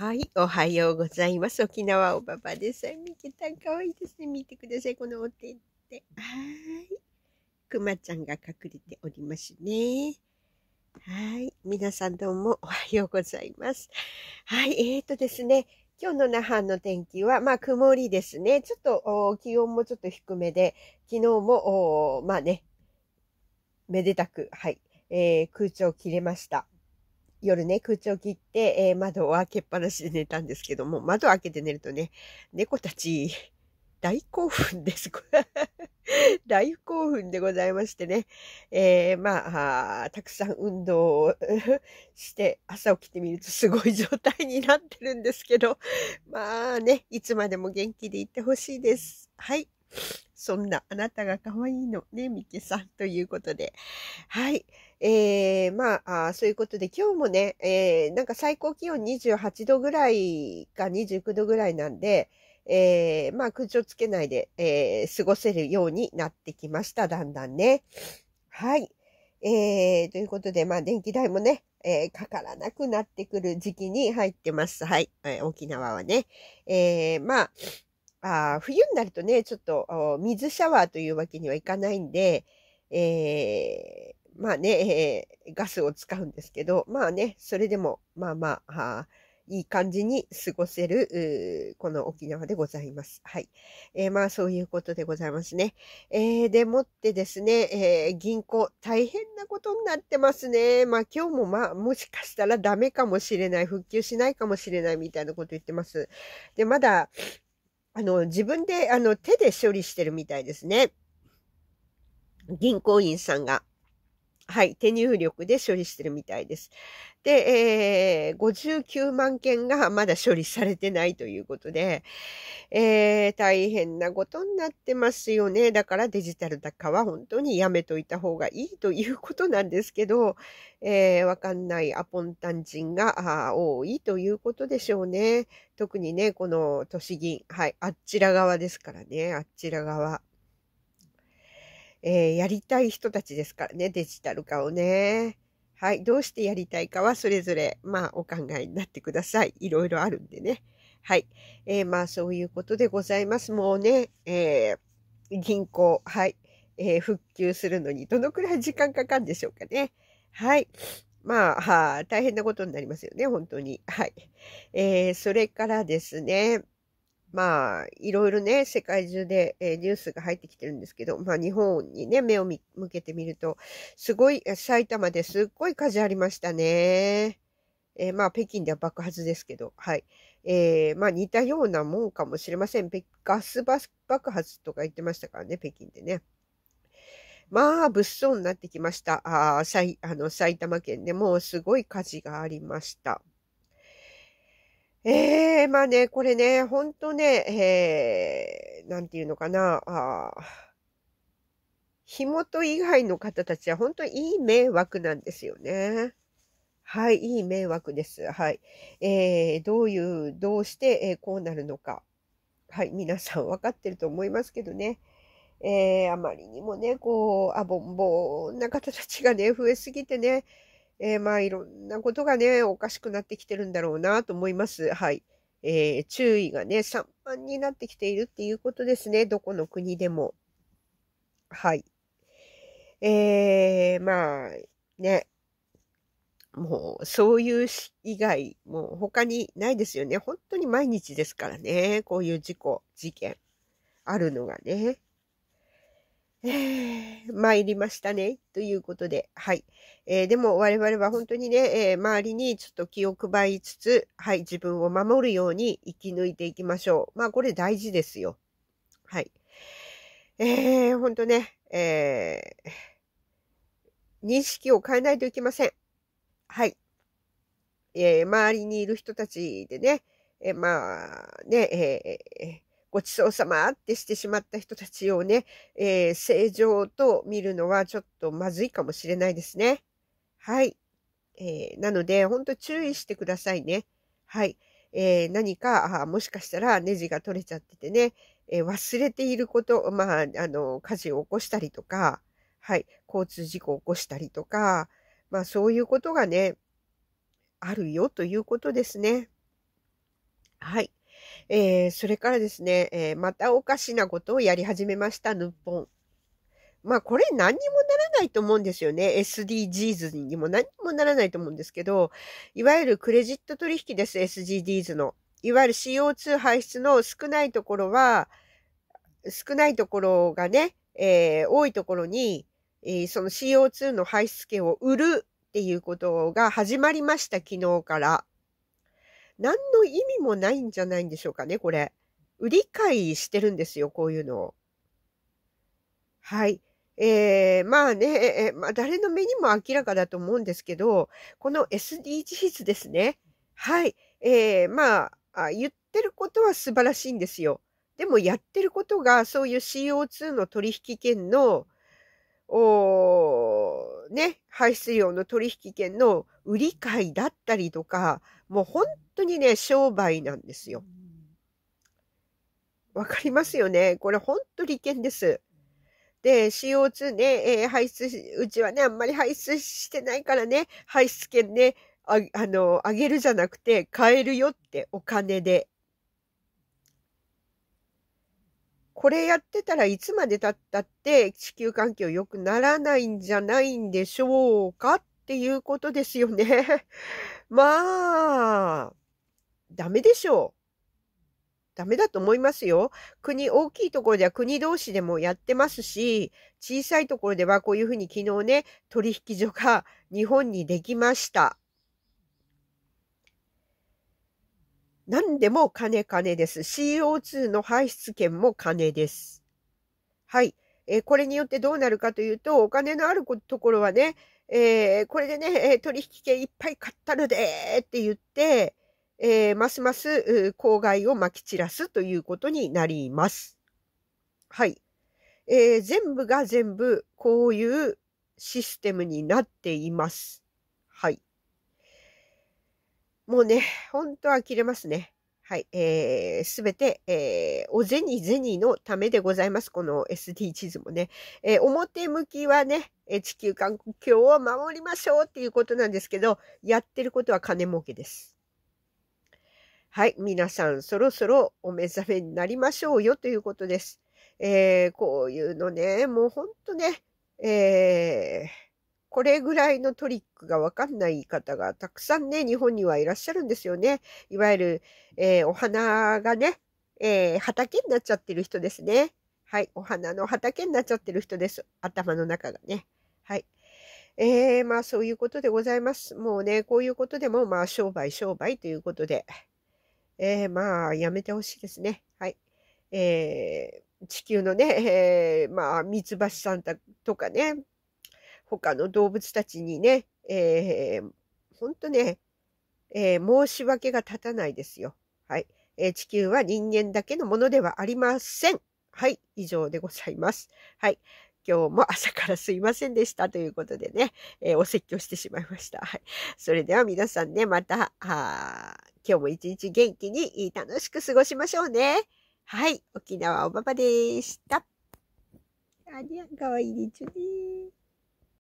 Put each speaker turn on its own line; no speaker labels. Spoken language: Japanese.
はい、おはようございます。沖縄おばばです。みけたんかわいいですね。見てください、このお手って。はい。くまちゃんが隠れておりますね。はい。皆さんどうもおはようございます。はい。えーとですね、今日の那覇の天気は、まあ曇りですね。ちょっと気温もちょっと低めで、昨日も、まあね、めでたく、はい、えー、空調切れました。夜ね、空調切って、えー、窓を開けっぱなしで寝たんですけども、窓開けて寝るとね、猫たち、大興奮です。大興奮でございましてね。えー、まあ、たくさん運動をして朝起きてみるとすごい状態になってるんですけど、まあね、いつまでも元気でいてほしいです。はい。そんなあなたが可愛いのね、みけさんということで。はい。えー、まあそういうことで、今日もね、えー、なんか最高気温28度ぐらいか29度ぐらいなんで、えー、まあ、空調つけないで、えー、過ごせるようになってきました、だんだんね。はい。えー、ということで、まあ、電気代もね、えー、かからなくなってくる時期に入ってます。はい。えー、沖縄はね。えー、まあ、あ冬になるとね、ちょっと、水シャワーというわけにはいかないんで、えー、まあね、えー、ガスを使うんですけど、まあね、それでも、まあまあ、いい感じに過ごせる、この沖縄でございます。はい。えー、まあ、そういうことでございますね。えー、でもってですね、えー、銀行、大変なことになってますね。まあ、今日もまあ、もしかしたらダメかもしれない、復旧しないかもしれないみたいなこと言ってます。で、まだ、あの、自分で、あの、手で処理してるみたいですね。銀行員さんが。はい、手入力で処理してるみたいです。で、えー、59万件がまだ処理されてないということで、えー、大変なことになってますよね。だからデジタル化は本当にやめといた方がいいということなんですけど、えー、わかんないアポンタン人が多いということでしょうね。特にね、この都市銀、はい、あっちら側ですからね、あっちら側。えー、やりたい人たちですからね、デジタル化をね。はい。どうしてやりたいかはそれぞれ、まあ、お考えになってください。いろいろあるんでね。はい。えー、まあ、そういうことでございます。もうね、えー、銀行、はい。えー、復旧するのにどのくらい時間かかるんでしょうかね。はい。まあ、は大変なことになりますよね、本当に。はい。えー、それからですね、まあ、いろいろね、世界中で、えー、ニュースが入ってきてるんですけど、まあ、日本にね、目を向けてみると、すごい、埼玉ですっごい火事ありましたね。えー、まあ、北京では爆発ですけど、はい。えー、まあ、似たようなもんかもしれません。ガス爆発とか言ってましたからね、北京でね。まあ、物騒になってきました。あ埼あの埼玉県でもうすごい火事がありました。えーー、まあね、これね、ほんとね、えー、なんていうのかな、あ火元以外の方たちは本当にいい迷惑なんですよね。はい、いい迷惑です。はい。えー、どういう、どうして、えこうなるのか。はい、皆さん分かってると思いますけどね。えー、あまりにもね、こう、あぼんぼんな方たちがね、増えすぎてね、えー、まあいろんなことがね、おかしくなってきてるんだろうなと思います。はい。えー、注意がね、散漫になってきているっていうことですね。どこの国でも。はい。えー、まあ、ね。もう、そういう以外、もう他にないですよね。本当に毎日ですからね。こういう事故、事件、あるのがね。えー、参りましたね。ということで、はい。えー、でも我々は本当にね、えー、周りにちょっと気を配りつつ、はい、自分を守るように生き抜いていきましょう。まあ、これ大事ですよ。はい。えー、本当ね、えー、認識を変えないといけません。はい。えー、周りにいる人たちでね、えー、まあ、ね、えー、ごちそうさまってしてしまった人たちをね、えー、正常と見るのはちょっとまずいかもしれないですね。はい。えー、なので、本当注意してくださいね。はい。えー、何かあ、もしかしたらネジが取れちゃっててね、えー、忘れていること、まあ、あの、火事を起こしたりとか、はい、交通事故を起こしたりとか、まあ、そういうことがね、あるよということですね。はい。えー、それからですね、えー、またおかしなことをやり始めました、ぽんまあこれ何にもならないと思うんですよね。SDGs にも何にもならないと思うんですけど、いわゆるクレジット取引です、SDGs の。いわゆる CO2 排出の少ないところは、少ないところがね、えー、多いところに、えー、その CO2 の排出権を売るっていうことが始まりました、昨日から。何の意味もないんじゃないんでしょうかね、これ。理解してるんですよ、こういうのを。はい。えー、まあね、えまあ、誰の目にも明らかだと思うんですけど、この SDGs ですね。はい。えー、まあ、言ってることは素晴らしいんですよ。でもやってることが、そういう CO2 の取引権の、おね、排出量の取引権の売り買いだったりとか、もう本当にね、商売なんですよ。わかりますよね。これ本当利権です。で、CO2 ね、えー、排出、うちはね、あんまり排出してないからね、排出権ね、ああの、あげるじゃなくて、買えるよってお金でこれやってたらいつまで経ったって地球環境良くならないんじゃないんでしょうかっていうことですよね。まあ、ダメでしょう。ダメだと思いますよ。国、大きいところでは国同士でもやってますし、小さいところではこういうふうに昨日ね、取引所が日本にできました。何でも金金です。CO2 の排出権も金です。はい。えこれによってどうなるかというと、お金のあるところはね、えー、これでね、取引権いっぱい買ったるでって言って、えー、ますます公害をまき散らすということになります。はい。えー、全部が全部こういうシステムになっています。もうね、ほんと呆れますね。はい、えー、すべて、えー、お銭銭のためでございます。この SDGs もね。えー、表向きはね、え地球環境を守りましょうっていうことなんですけど、やってることは金儲けです。はい、皆さんそろそろお目覚めになりましょうよということです。えー、こういうのね、もうほんとね、えーこれぐらいのトリックがわかんない方がたくさんね、日本にはいらっしゃるんですよね。いわゆる、えー、お花がね、えー、畑になっちゃってる人ですね。はい。お花の畑になっちゃってる人です。頭の中がね。はい。えー、まあそういうことでございます。もうね、こういうことでも、まあ商売商売ということで、えー、まあやめてほしいですね。はい。えー、地球のね、えー、まあ、三橋さんとかね、他の動物たちにね、えー、ほんとね、えー、申し訳が立たないですよ。はい。えー、地球は人間だけのものではありません。はい。以上でございます。はい。今日も朝からすいませんでしたということでね、えー、お説教してしまいました。はい。それでは皆さんね、また、あ今日も一日元気に楽しく過ごしましょうね。はい。沖縄おばばでした。ありゃ、かわいいでちゅね